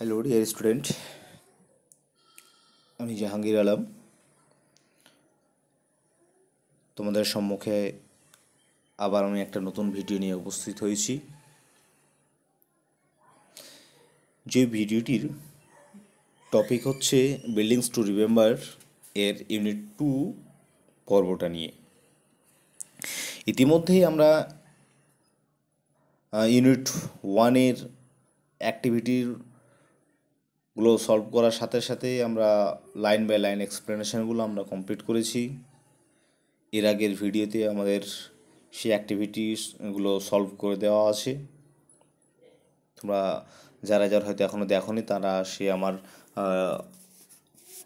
Hello dear student আমি জাহাঙ্গীর আলম তোমাদের সম্মুখে আবার আমি একটা নতুন ভিডিও নিয়ে উপস্থিত হয়েছি যে ভিডিওটির টপিক হচ্ছে বিল্ডিংস টু রিমেম্বার এর ইউনিট টু পর্বটা নিয়ে ইতিমধ্যেই আমরা ইউনিট ওয়ানের অ্যাক্টিভিটির গুলো সলভ করার সাথে সাথেই আমরা লাইন বাই লাইন এক্সপ্লেনেশানগুলো আমরা কমপ্লিট করেছি এর আগের ভিডিওতে আমাদের সেই অ্যাক্টিভিটিসগুলো সলভ করে দেওয়া আছে তোমরা যারা যারা হয়তো এখনও দেখনি তারা সে আমার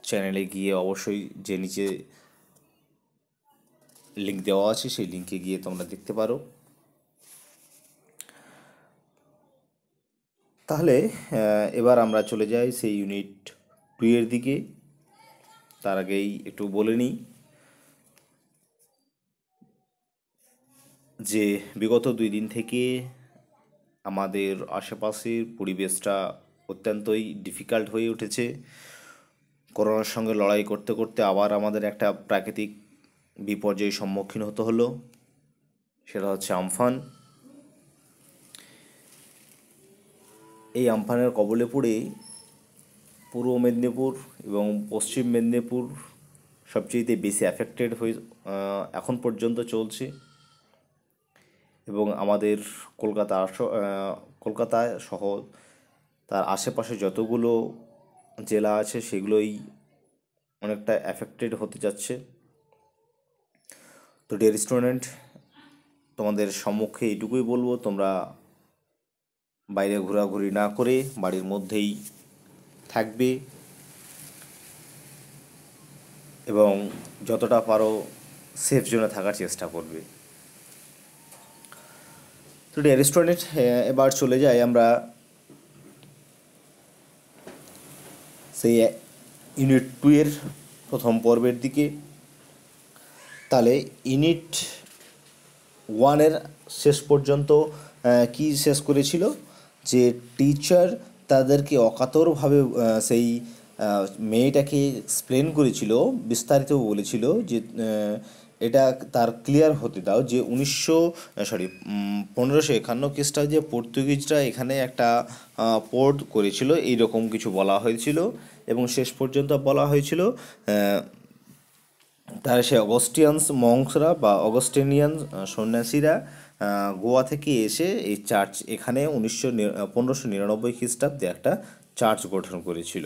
চ্যানেলে গিয়ে অবশ্যই যে নিচে লিঙ্ক দেওয়া আছে সেই লিঙ্কে গিয়ে তোমরা দেখতে পারো তাহলে এবার আমরা চলে যাই সেই ইউনিট টু এর দিকে তার আগেই একটু বলে নিই যে বিগত দুই দিন থেকে আমাদের আশেপাশের পরিবেশটা অত্যন্তই ডিফিকাল্ট হয়ে উঠেছে করোনার সঙ্গে লড়াই করতে করতে আবার আমাদের একটা প্রাকৃতিক বিপর্যয়ের সম্মুখীন হতে হলো সেটা হচ্ছে আমফান এই আমফানের কবলে পড়ে পূর্ব মেদিনীপুর এবং পশ্চিম মেদিনীপুর সবচেয়ে বেশি অ্যাফেক্টেড হয়ে এখন পর্যন্ত চলছে এবং আমাদের কলকাতা কলকাতা সহ তার আশেপাশে যতগুলো জেলা আছে সেগুলোই অনেকটা অ্যাফেক্টেড হতে যাচ্ছে তো ডিয়ার স্টুডেন্ট তোমাদের সম্মুখে এটুকুই বলবো তোমরা বাইরে ঘোরাঘুরি না করে বাড়ির মধ্যেই থাকবে এবং যতটা পারো সেফ জোনে থাকার চেষ্টা করবে তো রেস্টুরেন্টে এবার চলে যাই আমরা সেই ইউনিট টু এর প্রথম পর্বের দিকে তাহলে ইউনিট ওয়ানের শেষ পর্যন্ত কি শেষ করেছিল যে টিচার তাদেরকে অকাতরভাবে সেই মেয়েটাকে এক্সপ্লেন করেছিল বিস্তারিত বলেছিল যে এটা তার ক্লিয়ার হতে দাও যে উনিশশো সরি পনেরোশো একান্ন যে পর্তুগিজরা এখানে একটা পোর্ট করেছিল এই রকম কিছু বলা হয়েছিল এবং শেষ পর্যন্ত বলা হয়েছিল তারা সে অগস্টিয়ানস মংসরা বা অগস্টেনিয়ান সন্ন্যাসীরা গোয়া থেকে এসে এই চার্চ এখানে উনিশশো পনেরোশো নিরানব্বই খ্রিস্টাব্দে একটা চার্চ গঠন করেছিল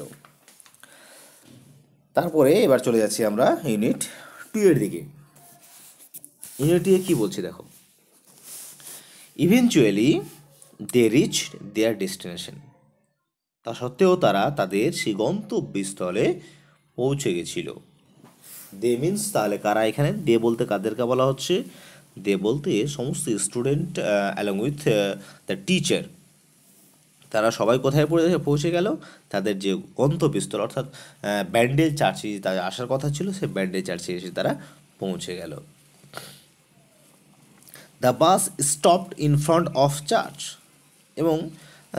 তারপরে এবার চলে যাচ্ছি আমরা ইউনিট টু এর দিকে ইউনিট কি কী বলছি দেখো eventually they reach their destination তা সত্ত্বেও তারা তাদের সেই গন্তব্যস্থলে পৌঁছে গেছিল দে মিন্স তাহলে কারা এখানে দে বলতে কাদেরকে বলা হচ্ছে দে বলতে সমস্ত student along with the teacher তারা সবাই কোথায় পড়ে পৌঁছে গেল তাদের যে গন্তব্যস্থল অর্থাৎ ব্যান্ডেল চার্চে তাদের আসার কথা ছিল সে ব্যান্ডেল চার্চে এসে তারা পৌঁছে গেল the bus stopped in front of church এবং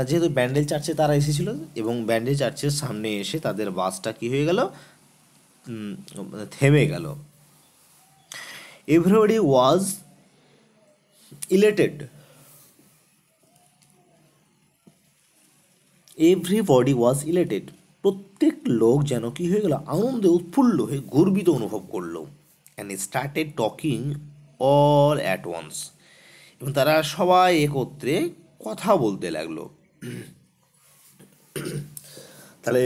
যেহেতু ব্যান্ডেল চার্চে তারা এসেছিল এবং ব্যান্ডেল চার্চের সামনে এসে তাদের বাসটা কি হয়ে গেল থেমে গেল everybody was elated. Everybody was elated প্রত্যেক লোক যেন কী হয়ে গেল আনন্দে উৎফুল্ল হয়ে গর্বিত অনুভব করলো and started talking all at once এবং তারা সবাই একত্রে কথা বলতে লাগলো তাহলে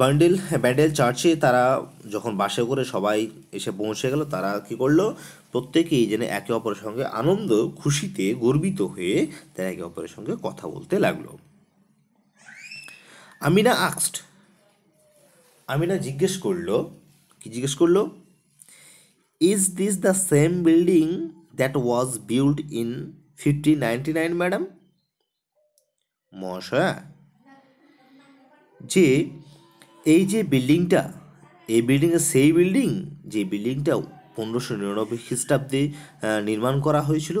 বান্ডেল ব্যান্ডেল চার্চে তারা যখন বাসে করে সবাই এসে পৌঁছে গেল তারা কি করলো প্রত্যেকেই যেন একে অপরের সঙ্গে আনন্দ খুশিতে গর্বিত হয়ে তারা একে অপরের সঙ্গে কথা বলতে লাগলো আমিনা আক্সড আমিনা জিজ্ঞেস করলো কি জিজ্ঞেস করলো is this the same building that was build in fifty ninety nine madam মহাশয়া যে এই যে বিল্ডিংটা এই বিল্ডিংয়ে সেই বিল্ডিং যে বিল্ডিংটা পনেরোশো নিরানব্বই খ্রিস্টাব্দে নির্মাণ করা হয়েছিল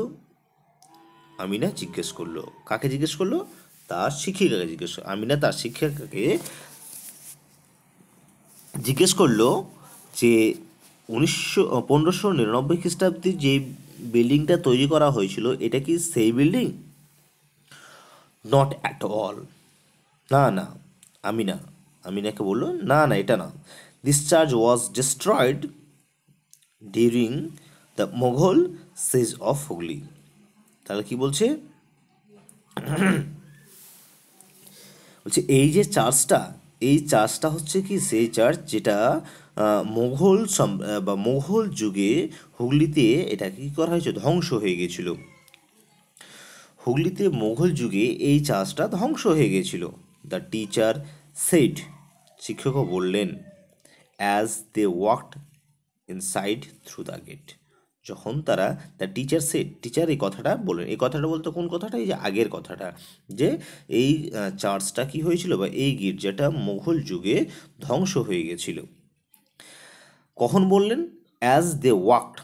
আমিনা জিজ্ঞেস করলো কাকে জিজ্ঞেস করলো তার শিক্ষিকাকে জিজ্ঞেস আমিনা তার শিক্ষিকাকে জিজ্ঞেস করলো যে উনিশশো পনেরোশো নিরানব্বই খ্রিস্টাব্দে যে বিল্ডিংটা তৈরি করা হয়েছিল এটা কি সেই বিল্ডিং নট অ্যাট অল না না আমিনা আমিনাকে বললো না না এটা না this church was destroyed during the Mughal siege of Hooghly তাহলে কি বলছে বলছে এই যে চার্চটা এই চার্চটা হচ্ছে কি সেই চার্চ যেটা মোঘল বা মোঘল যুগে হুগলিতে এটা কি করা হয়েছে ধ্বংস হয়ে গেছিল হুগলিতে মোঘল যুগে এই চার্চটা ধ্বংস হয়ে গেছিল দ্য টিচার সেড শিক্ষকও বললেন as they walked inside through the gate যখন তারা দ্য টিচার সে টিচার এই কথাটা বলেন এই কথাটা বলতে কোন কথাটা এই যে আগের কথাটা যে এই চার্চটা কি হয়েছিল বা এই গির্জাটা মুঘল যুগে ধ্বংস হয়ে গেছিল কখন বললেন অ্যাজ দে ওয়াকড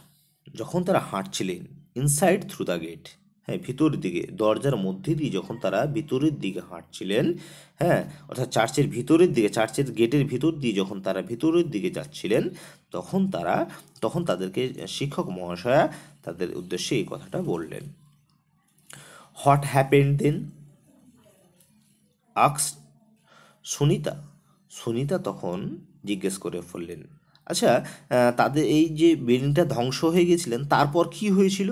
যখন তারা হাঁটছিলেন ইনসাইড থ্রু দ্য গেট হ্যাঁ ভিতরের দিকে দরজার মধ্যে দিয়ে যখন তারা ভিতরের দিকে হাঁটছিলেন হ্যাঁ অর্থাৎ চার্চের ভিতরের দিকে চার্চের গেটের ভিতর দিয়ে যখন তারা ভিতরের দিকে যাচ্ছিলেন তখন তারা তখন তাদেরকে শিক্ষক মহাশয়া তাদের উদ্দেশ্যে এই কথাটা বললেন what happen then asks Sunita Sunita তখন জিজ্ঞেস করে ফেললেন আচ্ছা তাদের এই যে বিল্ডিংটা ধ্বংস হয়ে গেছিলেন তারপর কি হয়েছিল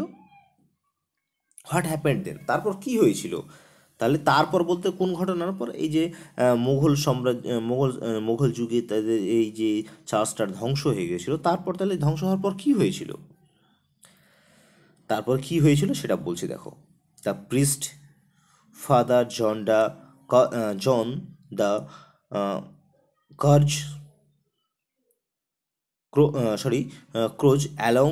হোয়াট হ্যাপেন্ড দেন তারপর কি হয়েছিল তাহলে তারপর বলতে কোন ঘটনার পর এই যে মুঘল সাম্রাজ্য মুঘল মুঘল যুগে তাদের এই যে চার্চটার ধ্বংস হয়ে গেছিলো তারপর তাহলে ধ্বংস হওয়ার পর কি হয়েছিল তারপর কি হয়েছিল সেটা বলছি দেখো দ্য প্রিস্ট ফাদার জন ডা জন দ্য কার্জ ক্রো sorry Cruz along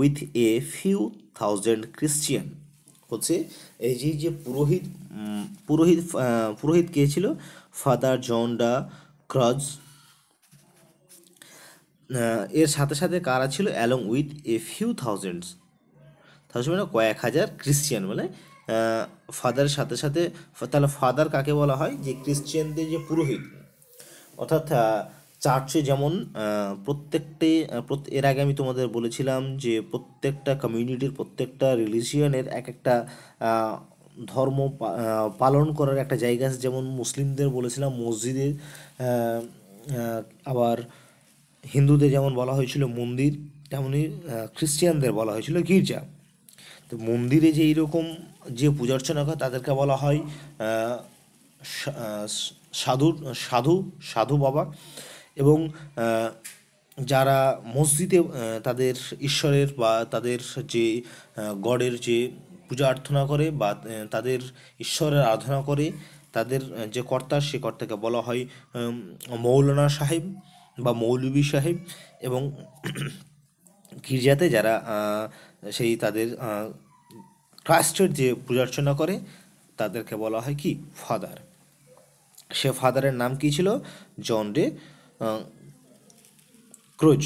with a few thousand Christian হচ্ছে এই যে যে পুরোহিত পুরোহিত পুরোহিত কে ছিল ফাদার জন ডা ক্রজ এর সাথে সাথে কারা ছিল along with a few thousands thousand মানে কয়েক হাজার ক্রিশ্চিয়ান মানে ফাদারের সাথে সাথে তাহলে ফাদার কাকে বলা হয় যে ক্রিশ্চিয়ানদের যে পুরোহিত অর্থাৎ চার্চে যেমন প্রত্যেকটি এর আগে আমি তোমাদের বলেছিলাম যে প্রত্যেকটা কমিউনিটির প্রত্যেকটা রিলিজিয়নের এক একটা ধর্ম পালন করার একটা জায়গা আছে যেমন মুসলিমদের বলেছিলাম মসজিদের আবার হিন্দুদের যেমন বলা হয়েছিল মন্দির তেমনই খ্রিস্টিয়ানদের বলা হয়েছিল গির্জা তো মন্দিরে যে এইরকম যে পূজার্চনা করে তাদেরকে বলা হয় সাধু সাধু সাধু বাবা এবং যারা মসজিদে তাদের ঈশ্বরের বা তাদের যে গডের যে পূজা আর্থনা করে বা তাদের ঈশ্বরের আরাধনা করে তাদের যে কর্তা সে কর্তাকে বলা হয় মৌলানা সাহেব বা মৌলবী সাহেব এবং গির্জাতে যারা সেই তাদের ক্রাস্টের যে পূজা অর্চনা করে তাদেরকে বলা হয় কি ফাদার সে ফাদারের নাম কী ছিল জন ডে ক্রুজ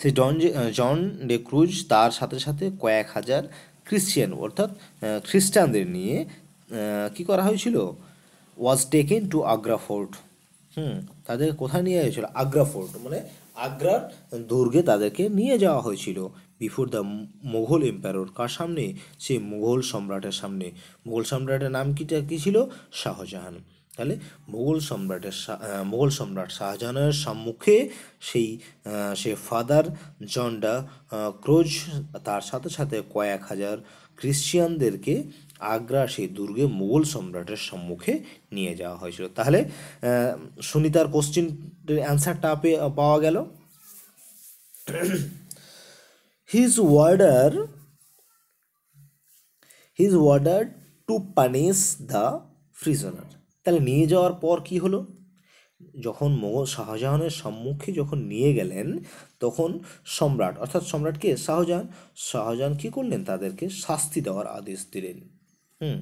সেই ডন জন ডে ক্রুজ তার সাথে সাথে কয়েক হাজার ক্রিশ্চিয়ান অর্থাৎ uh, খ্রিস্টানদের নিয়ে uh, কি করা হয়েছিল was taken to Agra fort hmm তাদেরকে কোথায় নিয়ে হয়েছিল আগ্রা ফোর্ট মানে আগ্রার দুর্গে তাদেরকে নিয়ে যাওয়া হয়েছিল বিফোর দ্য মোঘল এম্পায়ার কার সামনে সেই মোঘল সম্রাটের সামনে মোঘল সম্রাটের নাম কিটা কী ছিল শাহজাহান তাহলে মোগল সম্রাটের মোগল সম্রাট শাহজাহানের সম্মুখে সেই সে ফাদার জন্ডা ক্রোজ তার সাথে সাথে কয়েক হাজার খ্রিশ্চিয়ানদেরকে আগ্রা সেই দুর্গে মোগল সম্রাটের সম্মুখে নিয়ে যাওয়া হয়েছিল তাহলে সুনিতার কোশ্চিনের অ্যান্সারটা পাওয়া গেল his order his order to punish the prisoner তাহলে নিয়ে যাওয়ার পর কি হলো যখন মোগল শাহজাহানের সম্মুখে যখন নিয়ে গেলেন তখন সম্রাট অর্থাৎ সম্রাটকে শাহজাহান শাহজাহান কী করলেন তাদেরকে শাস্তি দেওয়ার আদেশ দিলেন হুম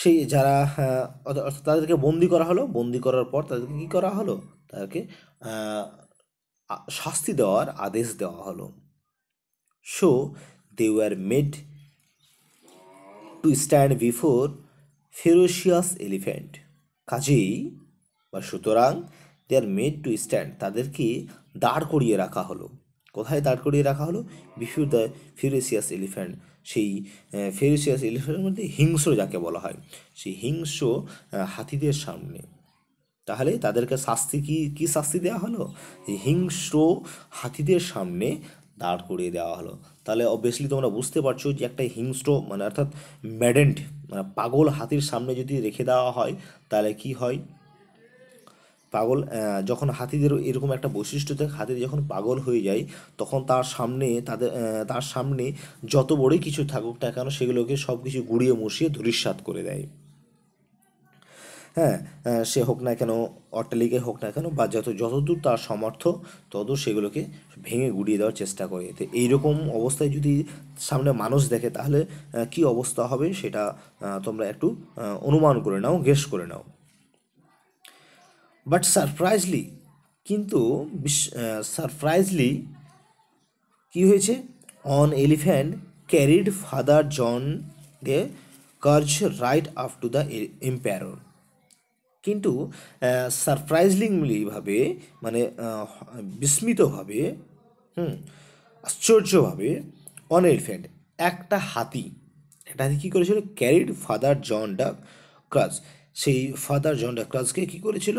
সেই যারা হ্যাঁ, অর্থাৎ তাদেরকে বন্দি করা হলো বন্দি করার পর তাদেরকে কী করা হলো তাদেরকে শাস্তি দেওয়ার আদেশ দেওয়া হলো so they were made to stand before ferocious elephant কাজেই বা সুতরাং they are made to stand তাদেরকে দাঁড় করিয়ে রাখা হলো কোথায় দাঁড় করিয়ে রাখা হলো বিফোর দ্য ফেরোসিয়াস এলিফ্যান্ট সেই ফেরোসিয়াস এলিফ্যান্টের মধ্যে হিংস্র যাকে বলা হয় সেই হিংস্র হাতিদের সামনে তাহলে তাদেরকে শাস্তি কি কী শাস্তি দেওয়া হলো হিংস্র হাতিদের সামনে দাঁড় করিয়ে দেওয়া হলো তাহলে অবভিয়াসলি তোমরা বুঝতে পারছো যে একটা হিংস্র মানে অর্থাৎ ম্যাডেন্ট মানে পাগল হাতির সামনে যদি রেখে দেওয়া হয় তাহলে কি হয় পাগল যখন হাতিদের এরকম একটা বৈশিষ্ট্য থাকে হাতিদের যখন পাগল হয়ে যায় তখন তার সামনে তাদের তার সামনে যত বড়ই কিছু থাকুক না কেন সেগুলোকে সব কিছু গুঁড়িয়ে মশিয়ে ধূলিসাত করে দেয় হ্যাঁ সে হোক না কেন অট্টালিকায় হোক না কেন বা যত যতদূর তার সমর্থ তত সেগুলোকে ভেঙে গুড়িয়ে দেওয়ার চেষ্টা করে তো এইরকম অবস্থায় যদি সামনে মানুষ দেখে তাহলে কি অবস্থা হবে সেটা তোমরা একটু অনুমান করে নাও গেস করে নাও বাট সারপ্রাইজলি কিন্তু সারপ্রাইজলি কি হয়েছে an elephant carried father John de Cruz right up to the empire কিন্তু সারপ্রাইজলিংলিভাবে মানে বিস্মিতভাবে হুম আশ্চর্যভাবে অন এলিফ্যান্ট একটা হাতি একটা হাতি কী করেছিল ক্যারিড ফাদার জন ডা ক্রাস সেই ফাদার জন ডা ক্রাসকে কী করেছিল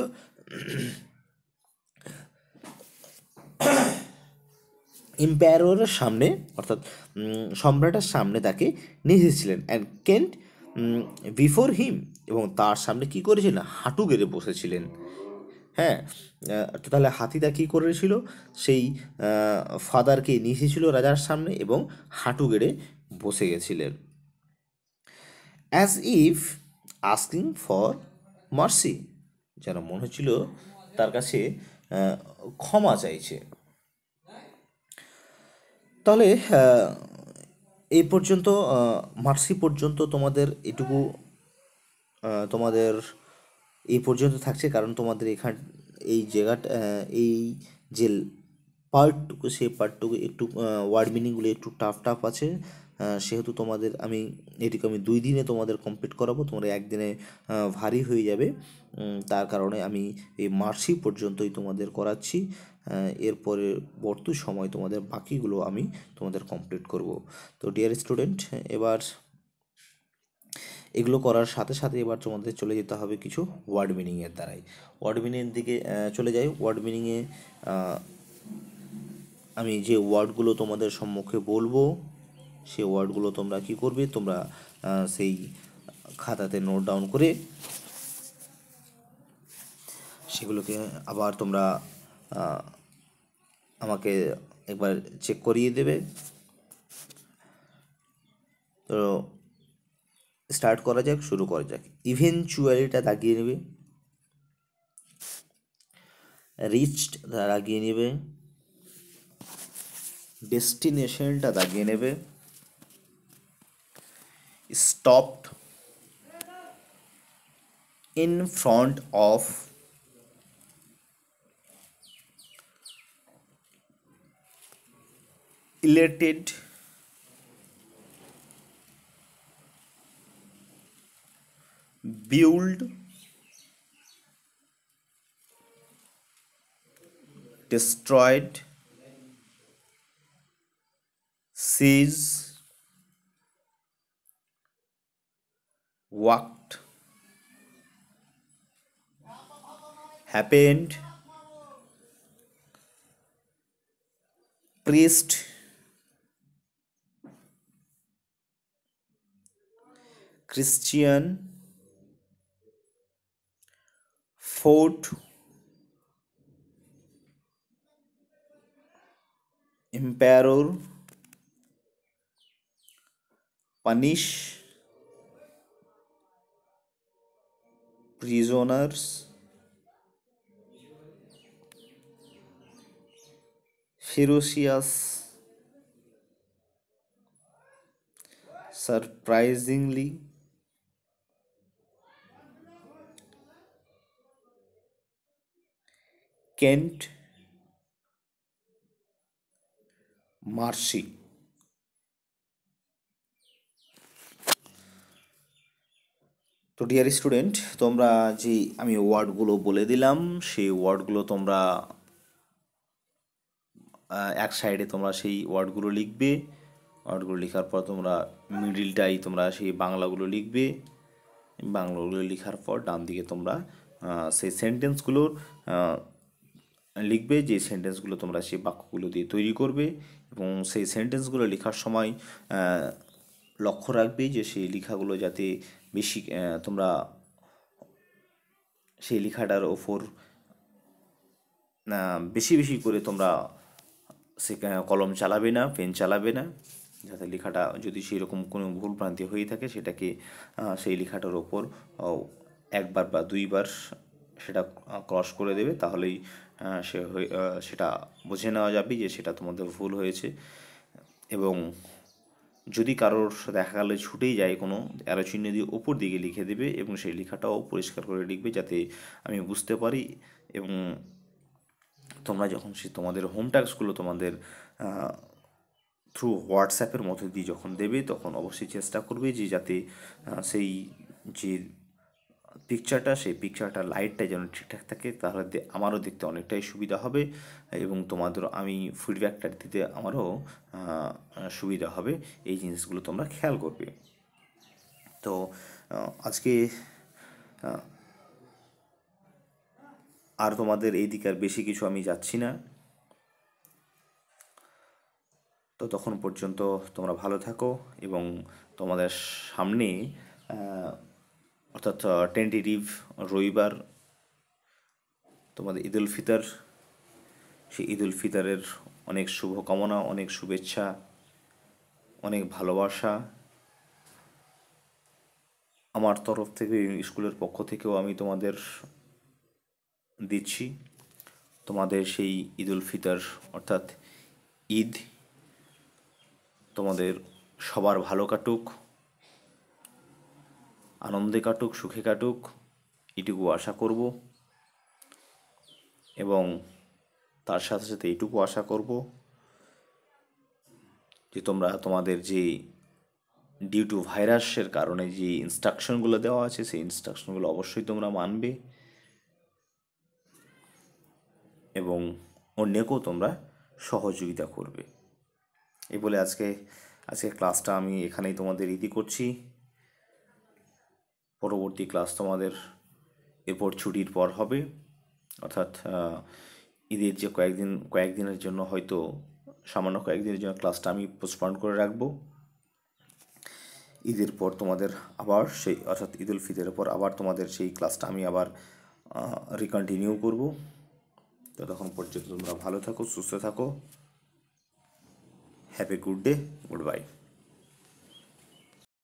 এম্পায়ারের সামনে অর্থাৎ সম্রাটের সামনে তাকে নিয়ে এসেছিলেন অ্যান্ড কেন্ট বিফোর হিম এবং তার সামনে কি করেছিলেন হাঁটু গেড়ে বসেছিলেন হ্যাঁ তো তাহলে হাতিদা কী করেছিল সেই ফাদারকে নিয়েছিল রাজার সামনে এবং হাঁটু গেড়ে বসে গেছিলেন as if asking for mercy যেন মনে হচ্ছিল তার কাছে ক্ষমা চাইছে তাহলে এই পর্যন্ত মার্সি পর্যন্ত তোমাদের এটুকু তোমাদের এই পর্যন্ত থাকছে কারণ তোমাদের এখান এই জায়গাটা এই যে পার্টটুকু সেই পার্টটুকু একটু ওয়ার্ড মিনিংগুলো একটু টাফ টাফ আছে সেহেতু তোমাদের আমি এটিকে আমি দুই দিনে তোমাদের কমপ্লিট করাবো তোমরা একদিনে ভারী হয়ে যাবে তার কারণে আমি এই মার্চই পর্যন্তই তোমাদের করাচ্ছি এরপরে বর্তু সময় তোমাদের বাকিগুলো আমি তোমাদের কমপ্লিট করব তো ডিয়ার স্টুডেন্ট এবার এগুলো করার সাথে সাথে এবার তোমাদের চলে যেতে হবে কিছু ওয়ার্ড মিনিংয়ের দ্বারাই ওয়ার্ড মিনিংয়ের দিকে চলে যাই ওয়ার্ড মিনিংয়ে আমি যে ওয়ার্ডগুলো তোমাদের সম্মুখে বলবো সে ওয়ার্ডগুলো তোমরা কি করবে তোমরা সেই খাতাতে নোট ডাউন করে সেগুলোকে আবার তোমরা আমাকে একবার চেক করিয়ে দেবে তো স্টার্ট করা যাক শুরু করা যাক ইভেনচুয়ালিটা দাগিয়ে নেবে রিচড দাগিয়ে নেবে ডেস্টিনেশনটা দাগিয়ে নেবে stopped in front of elated build destroyed seized What happened, Priest, Christian, fought, emperor, punish, prisoners ferocious surprisingly Kent Marcy তো ডিয়ার স্টুডেন্ট তোমরা যে আমি ওয়ার্ডগুলো বলে দিলাম সেই ওয়ার্ডগুলো তোমরা এক সাইডে তোমরা সেই ওয়ার্ডগুলো লিখবে ওয়ার্ডগুলো লেখার পর তোমরা মিডিলটাই তোমরা সেই বাংলাগুলো লিখবে বাংলাগুলো লেখার পর ডান দিকে তোমরা সেই সেন্টেন্সগুলোর লিখবে যে সেন্টেন্সগুলো তোমরা সেই বাক্যগুলো দিয়ে তৈরি করবে এবং সেই সেন্টেন্সগুলো লেখার সময় লক্ষ্য রাখবে যে সেই লেখাগুলো যাতে বেশি তোমরা সেই লেখাটার ওপর বেশি বেশি করে তোমরা সে কলম চালাবে না পেন চালাবে না যাতে লেখাটা যদি সেরকম কোনো ভুল ভ্রান্তি হয়ে থাকে সেটাকে সেই লেখাটার ওপর একবার বা দুইবার সেটা ক্রস করে দেবে তাহলেই সে সেটা বুঝে নেওয়া যাবে যে সেটা তোমাদের ভুল হয়েছে এবং যদি কারোর দেখা গেলে ছুটেই যায় কোনো অ্যারো চিহ্ন দিয়ে ওপর দিকে লিখে দেবে এবং সেই লেখাটাও পরিষ্কার করে লিখবে যাতে আমি বুঝতে পারি এবং তোমরা যখন সে তোমাদের হোম টাস্কগুলো তোমাদের থ্রু হোয়াটসঅ্যাপের মধ্যে দিয়ে যখন দেবে তখন অবশ্যই চেষ্টা করবে যে যাতে সেই যে পিকচারটা সেই পিকচারটা লাইটটা যেন ঠিকঠাক থাকে তাহলে আমারও দেখতে অনেকটাই সুবিধা হবে এবং তোমাদেরও আমি ফিডব্যাকটা দিতে আমারও সুবিধা হবে এই জিনিসগুলো তোমরা খেয়াল করবে তো আজকে আর তোমাদের এই দিক আর বেশি কিছু আমি যাচ্ছি না তো তখন পর্যন্ত তোমরা ভালো থাকো এবং তোমাদের সামনে অর্থাৎ টেন্টেটিভ রবিবার তোমাদের ঈদ উল ফিতর সেই ঈদ উল ফিতরের অনেক শুভকামনা অনেক শুভেচ্ছা অনেক ভালোবাসা আমার তরফ থেকে স্কুলের পক্ষ থেকেও আমি তোমাদের দিচ্ছি তোমাদের সেই ঈদ উল ফিতর অর্থাৎ ঈদ তোমাদের সবার ভালো কাটুক আনন্দে কাটুক সুখে কাটুক এটুকু আশা করব এবং তার সাথে সাথে এটুকু আশা করব যে তোমরা তোমাদের যে ডিউ টু ভাইরাসের কারণে যে ইনস্ট্রাকশনগুলো দেওয়া আছে সেই ইনস্ট্রাকশনগুলো অবশ্যই তোমরা মানবে এবং অন্যকেও তোমরা সহযোগিতা করবে এই বলে আজকে আজকে ক্লাসটা আমি এখানেই তোমাদের ইতি করছি পরবর্তী ক্লাস তোমাদের এরপর ছুটির পর হবে অর্থাৎ ঈদের যে কয়েকদিন কয়েকদিনের জন্য হয়তো সামান্য কয়েকদিনের জন্য ক্লাসটা আমি পোস্টপন্ড করে রাখব ঈদের পর তোমাদের আবার সেই অর্থাৎ ঈদ উল ফিতরের পর আবার তোমাদের সেই ক্লাসটা আমি আবার রিকন্টিনিউ করব তখন পর্যন্ত তোমরা ভালো থাকো সুস্থ থাকো happy good day good by